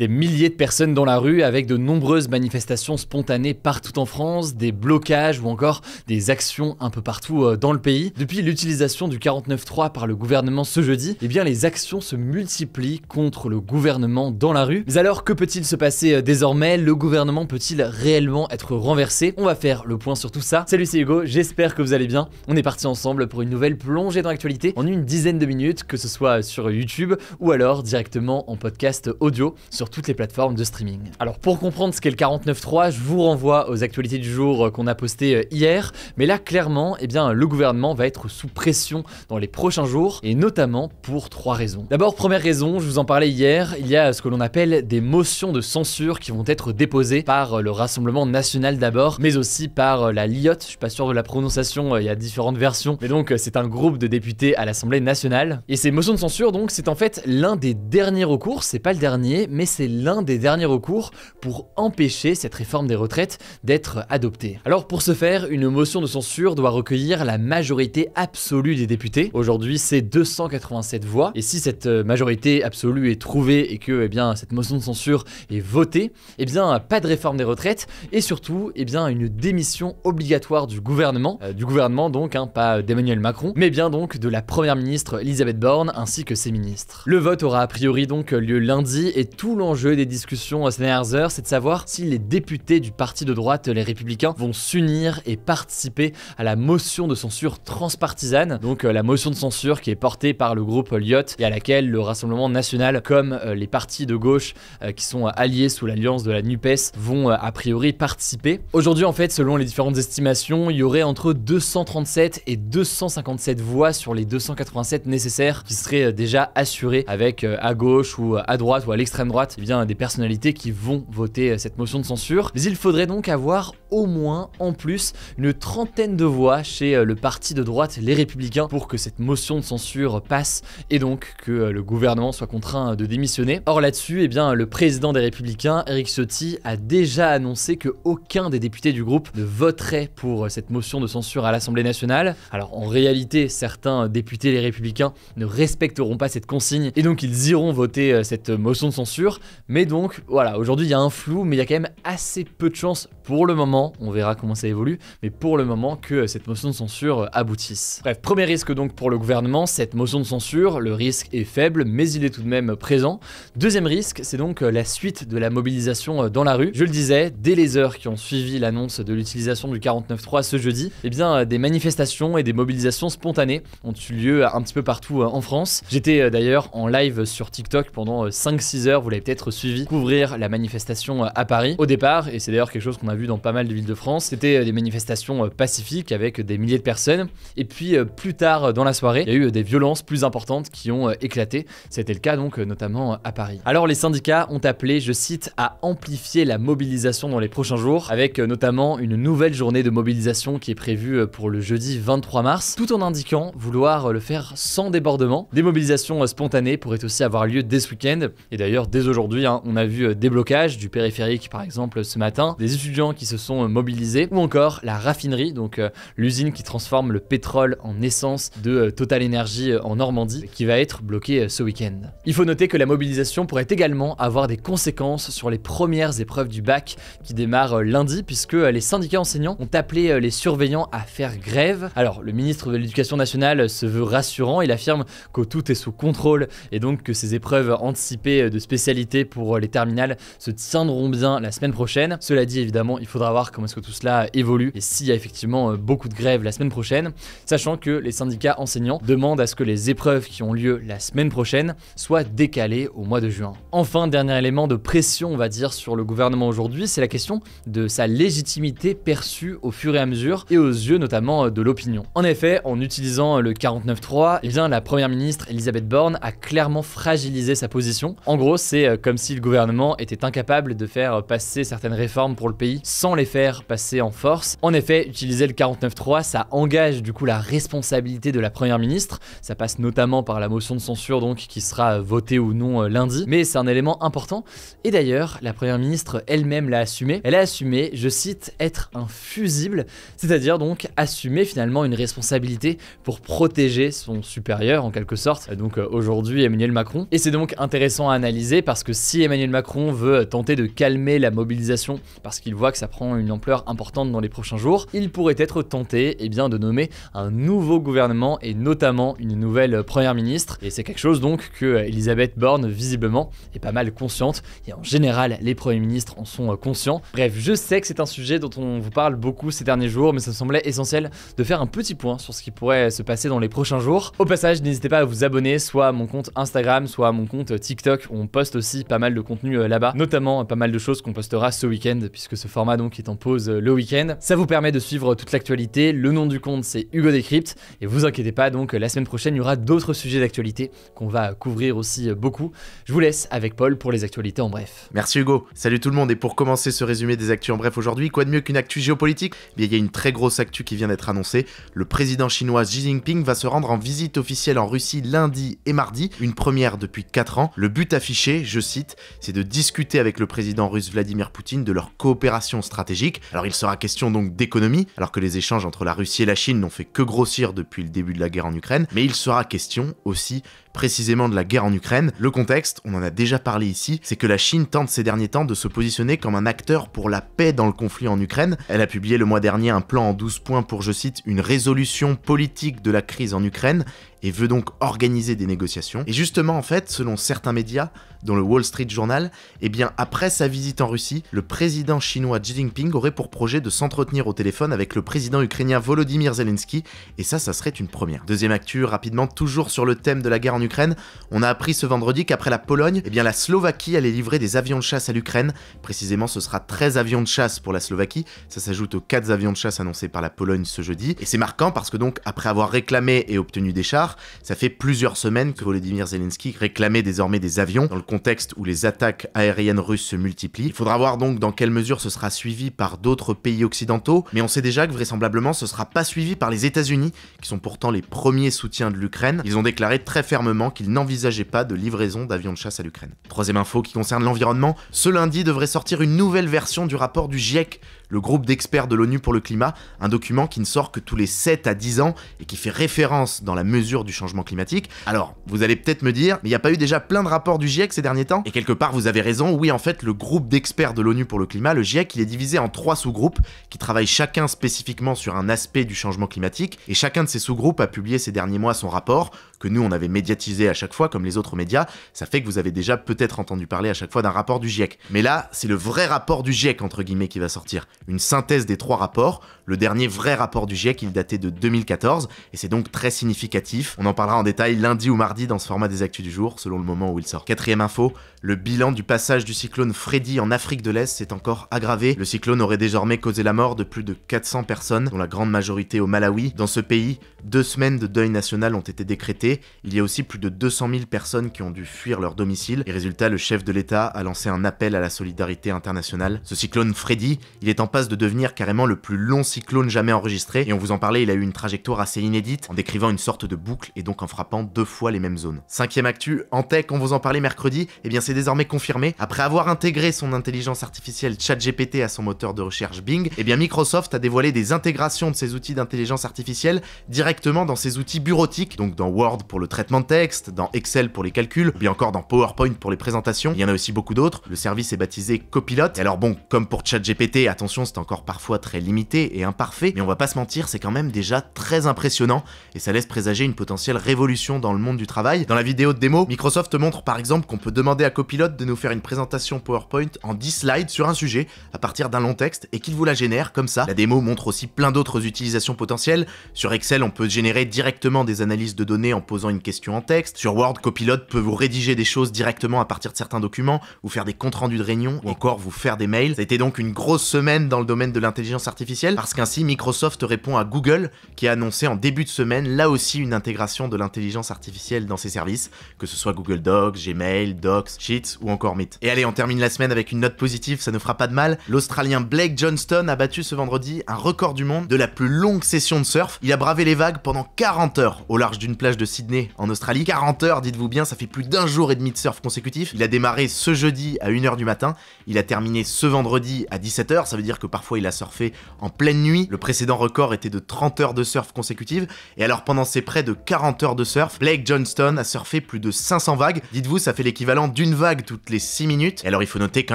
Des milliers de personnes dans la rue avec de nombreuses manifestations spontanées partout en France, des blocages ou encore des actions un peu partout euh, dans le pays. Depuis l'utilisation du 49.3 par le gouvernement ce jeudi, eh bien les actions se multiplient contre le gouvernement dans la rue. Mais alors que peut-il se passer euh, désormais Le gouvernement peut-il réellement être renversé On va faire le point sur tout ça. Salut c'est Hugo, j'espère que vous allez bien. On est parti ensemble pour une nouvelle plongée dans l'actualité en une dizaine de minutes, que ce soit sur YouTube ou alors directement en podcast audio toutes les plateformes de streaming. Alors pour comprendre ce qu'est le 49.3, je vous renvoie aux actualités du jour euh, qu'on a postées euh, hier, mais là clairement, eh bien, le gouvernement va être sous pression dans les prochains jours, et notamment pour trois raisons. D'abord, première raison, je vous en parlais hier, il y a ce que l'on appelle des motions de censure qui vont être déposées par euh, le Rassemblement National d'abord, mais aussi par la LIOT, je suis pas sûr de la prononciation, il y a différentes versions, mais donc c'est un groupe de députés à l'Assemblée Nationale. Et ces motions de censure, donc, c'est en fait l'un des derniers recours, c'est pas le dernier, mais c'est l'un des derniers recours pour empêcher cette réforme des retraites d'être adoptée. Alors pour ce faire, une motion de censure doit recueillir la majorité absolue des députés. Aujourd'hui, c'est 287 voix. Et si cette euh, majorité absolue est trouvée et que eh bien, cette motion de censure est votée, eh bien pas de réforme des retraites et surtout eh bien, une démission obligatoire du gouvernement, euh, du gouvernement donc, hein, pas d'Emmanuel Macron, mais bien donc de la première ministre Elisabeth Borne ainsi que ses ministres. Le vote aura a priori donc lieu lundi et tout le jeu des discussions ces dernières heures, c'est de savoir si les députés du parti de droite, les Républicains, vont s'unir et participer à la motion de censure transpartisane, donc euh, la motion de censure qui est portée par le groupe Lyot et à laquelle le Rassemblement national, comme euh, les partis de gauche euh, qui sont alliés sous l'alliance de la NUPES, vont a priori participer. Aujourd'hui, en fait, selon les différentes estimations, il y aurait entre 237 et 257 voix sur les 287 nécessaires qui seraient déjà assurées avec à gauche ou à droite ou à l'extrême droite bien, des personnalités qui vont voter euh, cette motion de censure. Mais il faudrait donc avoir au moins, en plus, une trentaine de voix chez euh, le parti de droite, les Républicains, pour que cette motion de censure passe et donc que euh, le gouvernement soit contraint de démissionner. Or là-dessus, eh bien, le président des Républicains, Eric Ciotti, a déjà annoncé que aucun des députés du groupe ne voterait pour cette motion de censure à l'Assemblée nationale. Alors en réalité, certains députés les Républicains ne respecteront pas cette consigne et donc ils iront voter cette motion de censure, mais donc, voilà, aujourd'hui il y a un flou, mais il y a quand même assez peu de chance pour le moment, on verra comment ça évolue, mais pour le moment que cette motion de censure euh, aboutisse. Bref, premier risque donc pour le gouvernement, cette motion de censure, le risque est faible, mais il est tout de même présent. Deuxième risque, c'est donc euh, la suite de la mobilisation euh, dans la rue. Je le disais, dès les heures qui ont suivi l'annonce de l'utilisation du 49.3 ce jeudi, eh bien, des manifestations et des mobilisations spontanées ont eu lieu un petit peu partout en France. J'étais d'ailleurs en live sur TikTok pendant 5-6 heures, vous l'avez peut-être suivi, couvrir la manifestation à Paris. Au départ, et c'est d'ailleurs quelque chose qu'on a vu dans pas mal de villes de France. C'était euh, des manifestations euh, pacifiques avec euh, des milliers de personnes. Et puis plus tard dans la soirée, il y a eu des violences plus importantes qui ont éclaté. C'était le cas donc notamment à Paris. Alors les syndicats ont appelé, je cite, à amplifier la mobilisation dans les prochains jours, avec notamment une nouvelle journée de mobilisation qui est prévue pour le jeudi 23 mars, tout en indiquant vouloir le faire sans débordement. Des mobilisations spontanées pourraient aussi avoir lieu dès ce week-end. Et d'ailleurs, dès aujourd'hui, hein, on a vu des blocages du périphérique par exemple ce matin, des étudiants qui se sont euh, mobilisés, ou encore la raffinerie, donc euh, l'usine qui transforme le pétrole en essence de euh, Total Energy en Normandie, qui va être bloquée ce week-end. Il faut noter que la mobilisation pourrait également avoir des conséquences sur les premières épreuves du bac qui démarrent lundi, puisque les syndicats enseignants ont appelé les surveillants à faire grève. Alors, le ministre de l'Éducation nationale se veut rassurant, il affirme que tout est sous contrôle et donc que ces épreuves anticipées de spécialité pour les terminales se tiendront bien la semaine prochaine. Cela dit, évidemment, il faudra voir comment est-ce que tout cela évolue et s'il y a effectivement euh, beaucoup de grèves la semaine prochaine, sachant que les syndicats enseignants demandent à ce que les épreuves qui ont lieu la semaine prochaine soient décalées au mois de juin. Enfin, dernier élément de pression, on va dire, sur le gouvernement aujourd'hui, c'est la question de sa légitimité perçue au fur et à mesure et aux yeux notamment euh, de l'opinion. En effet, en utilisant euh, le 49.3, 3 eh bien la première ministre Elisabeth Borne a clairement fragilisé sa position. En gros, c'est comme si le gouvernement était incapable de faire passer certaines réformes pour le pays sans les faire passer en force. En effet, utiliser le 49.3, ça engage du coup la responsabilité de la première ministre. Ça passe notamment par la motion de censure donc qui sera votée ou non euh, lundi, mais c'est un élément important. Et d'ailleurs, la première ministre elle-même l'a assumé. Elle a assumé, je cite, être un fusible, c'est-à-dire donc assumer finalement une responsabilité pour protéger son supérieur en quelque sorte. Euh, donc euh, aujourd'hui Emmanuel Macron. Et c'est donc intéressant à analyser parce que si Emmanuel Macron veut tenter de calmer la mobilisation parce qu'il voit ça prend une ampleur importante dans les prochains jours, il pourrait être tenté eh bien, de nommer un nouveau gouvernement et notamment une nouvelle première ministre. Et c'est quelque chose donc que Elisabeth Borne, visiblement, est pas mal consciente. Et en général, les premiers ministres en sont conscients. Bref, je sais que c'est un sujet dont on vous parle beaucoup ces derniers jours, mais ça me semblait essentiel de faire un petit point sur ce qui pourrait se passer dans les prochains jours. Au passage, n'hésitez pas à vous abonner soit à mon compte Instagram, soit à mon compte TikTok. On poste aussi pas mal de contenu euh, là-bas, notamment euh, pas mal de choses qu'on postera ce week-end, puisque ce format donc donc est en pause euh, le week-end. Ça vous permet de suivre toute l'actualité. Le nom du compte c'est Hugo Décrypte. Et vous inquiétez pas, donc la semaine prochaine il y aura d'autres sujets d'actualité qu'on va couvrir aussi euh, beaucoup. Je vous laisse avec Paul pour les actualités en bref. Merci Hugo. Salut tout le monde. Et pour commencer ce résumé des actus en bref aujourd'hui, quoi de mieux qu'une actu géopolitique eh il y a une très grosse actu qui vient d'être annoncée. Le président chinois Xi Jinping va se rendre en visite officielle en Russie lundi et mardi, une première depuis 4 ans. Le but affiché, je cite, c'est de discuter avec le président russe Vladimir Poutine de leur coopération stratégique. Alors il sera question donc d'économie, alors que les échanges entre la Russie et la Chine n'ont fait que grossir depuis le début de la guerre en Ukraine, mais il sera question aussi précisément de la guerre en Ukraine. Le contexte, on en a déjà parlé ici, c'est que la Chine tente ces derniers temps de se positionner comme un acteur pour la paix dans le conflit en Ukraine. Elle a publié le mois dernier un plan en 12 points pour, je cite, une résolution politique de la crise en Ukraine et veut donc organiser des négociations. Et justement, en fait, selon certains médias, dont le Wall Street Journal, eh bien, après sa visite en Russie, le président chinois Xi Jinping aurait pour projet de s'entretenir au téléphone avec le président ukrainien Volodymyr Zelensky, et ça, ça serait une première. Deuxième actu, rapidement, toujours sur le thème de la guerre en Ukraine, on a appris ce vendredi qu'après la Pologne, eh bien, la Slovaquie allait livrer des avions de chasse à l'Ukraine. Précisément, ce sera 13 avions de chasse pour la Slovaquie, ça s'ajoute aux 4 avions de chasse annoncés par la Pologne ce jeudi, et c'est marquant parce que donc, après avoir réclamé et obtenu des chars, ça fait plusieurs semaines que Volodymyr Zelensky réclamait désormais des avions dans le contexte où les attaques aériennes russes se multiplient. Il faudra voir donc dans quelle mesure ce sera suivi par d'autres pays occidentaux, mais on sait déjà que vraisemblablement ce sera pas suivi par les États-Unis, qui sont pourtant les premiers soutiens de l'Ukraine. Ils ont déclaré très fermement qu'ils n'envisageaient pas de livraison d'avions de chasse à l'Ukraine. Troisième info qui concerne l'environnement, ce lundi devrait sortir une nouvelle version du rapport du GIEC, le groupe d'experts de l'ONU pour le climat, un document qui ne sort que tous les 7 à 10 ans et qui fait référence dans la mesure du changement climatique. Alors, vous allez peut-être me dire, mais il n'y a pas eu déjà plein de rapports du GIEC ces derniers temps Et quelque part, vous avez raison, oui, en fait, le groupe d'experts de l'ONU pour le climat, le GIEC, il est divisé en trois sous-groupes qui travaillent chacun spécifiquement sur un aspect du changement climatique, et chacun de ces sous-groupes a publié ces derniers mois son rapport, que nous on avait médiatisé à chaque fois, comme les autres médias, ça fait que vous avez déjà peut-être entendu parler à chaque fois d'un rapport du GIEC. Mais là, c'est le vrai rapport du GIEC, entre guillemets, qui va sortir une synthèse des trois rapports. Le dernier vrai rapport du GIEC, il datait de 2014, et c'est donc très significatif. On en parlera en détail lundi ou mardi dans ce format des actus du jour, selon le moment où il sort. Quatrième info, le bilan du passage du cyclone Freddy en Afrique de l'Est s'est encore aggravé. Le cyclone aurait désormais causé la mort de plus de 400 personnes, dont la grande majorité au Malawi. Dans ce pays, deux semaines de deuil national ont été décrétées. Il y a aussi plus de 200 000 personnes qui ont dû fuir leur domicile. Et résultat, le chef de l'État a lancé un appel à la solidarité internationale. Ce cyclone Freddy, il est en passe de devenir carrément le plus long cyclone jamais enregistré, et on vous en parlait, il a eu une trajectoire assez inédite, en décrivant une sorte de boucle et donc en frappant deux fois les mêmes zones. Cinquième actu, en tech, on vous en parlait mercredi, et eh bien c'est désormais confirmé, après avoir intégré son intelligence artificielle ChatGPT à son moteur de recherche Bing, et eh bien Microsoft a dévoilé des intégrations de ses outils d'intelligence artificielle directement dans ses outils bureautiques, donc dans Word pour le traitement de texte, dans Excel pour les calculs, ou encore dans PowerPoint pour les présentations, il y en a aussi beaucoup d'autres, le service est baptisé Copilot, et alors bon, comme pour ChatGPT, attention c'est encore parfois très limité et imparfait, mais on va pas se mentir, c'est quand même déjà très impressionnant et ça laisse présager une potentielle révolution dans le monde du travail. Dans la vidéo de démo, Microsoft montre par exemple qu'on peut demander à Copilot de nous faire une présentation PowerPoint en 10 slides sur un sujet à partir d'un long texte et qu'il vous la génère comme ça. La démo montre aussi plein d'autres utilisations potentielles. Sur Excel, on peut générer directement des analyses de données en posant une question en texte. Sur Word, Copilot peut vous rédiger des choses directement à partir de certains documents, ou faire des comptes rendus de réunion ou encore vous faire des mails. Ça a été donc une grosse semaine dans le domaine de l'intelligence artificielle, parce qu'ainsi Microsoft répond à Google, qui a annoncé en début de semaine là aussi une intégration de l'intelligence artificielle dans ses services, que ce soit Google Docs, Gmail, Docs, Sheets ou encore Meet. Et allez, on termine la semaine avec une note positive, ça ne fera pas de mal. L'Australien Blake Johnston a battu ce vendredi un record du monde de la plus longue session de surf. Il a bravé les vagues pendant 40 heures au large d'une plage de Sydney en Australie. 40 heures, dites-vous bien, ça fait plus d'un jour et demi de surf consécutif. Il a démarré ce jeudi à 1h du matin, il a terminé ce vendredi à 17h, ça veut dire que parfois il a surfé en pleine nuit. Le précédent record était de 30 heures de surf consécutives. Et alors pendant ces près de 40 heures de surf, Blake Johnston a surfé plus de 500 vagues. Dites-vous, ça fait l'équivalent d'une vague toutes les 6 minutes. Et alors il faut noter quand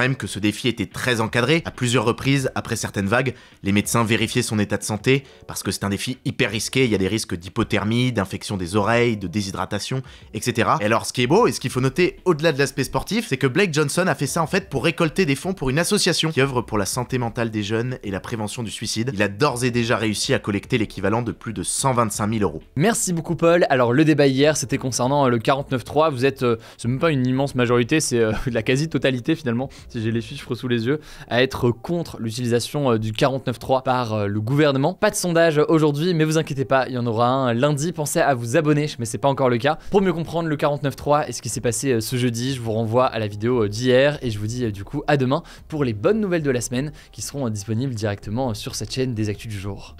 même que ce défi était très encadré. À plusieurs reprises, après certaines vagues, les médecins vérifiaient son état de santé parce que c'est un défi hyper risqué. Il y a des risques d'hypothermie, d'infection des oreilles, de déshydratation, etc. Et alors ce qui est beau et ce qu'il faut noter au-delà de l'aspect sportif, c'est que Blake Johnson a fait ça en fait pour récolter des fonds pour une association qui œuvre pour la santé mentale des jeunes et la prévention du suicide. Il a d'ores et déjà réussi à collecter l'équivalent de plus de 125 000 euros. Merci beaucoup Paul. Alors le débat hier, c'était concernant euh, le 49.3. Vous êtes, ce euh, c'est même pas une immense majorité, c'est euh, la quasi-totalité finalement, si j'ai les chiffres sous les yeux, à être contre l'utilisation du 49.3 par le gouvernement. Pas de sondage aujourd'hui, mais vous inquiétez pas, il y en aura un lundi. Pensez à vous abonner, mais c'est pas encore le cas. Pour mieux comprendre le 49.3 et ce qui s'est passé ce jeudi, je vous renvoie à la vidéo d'hier et je vous dis du coup à demain pour les bonnes nouvelles de la semaine qui seront disponible directement sur cette chaîne des actus du jour.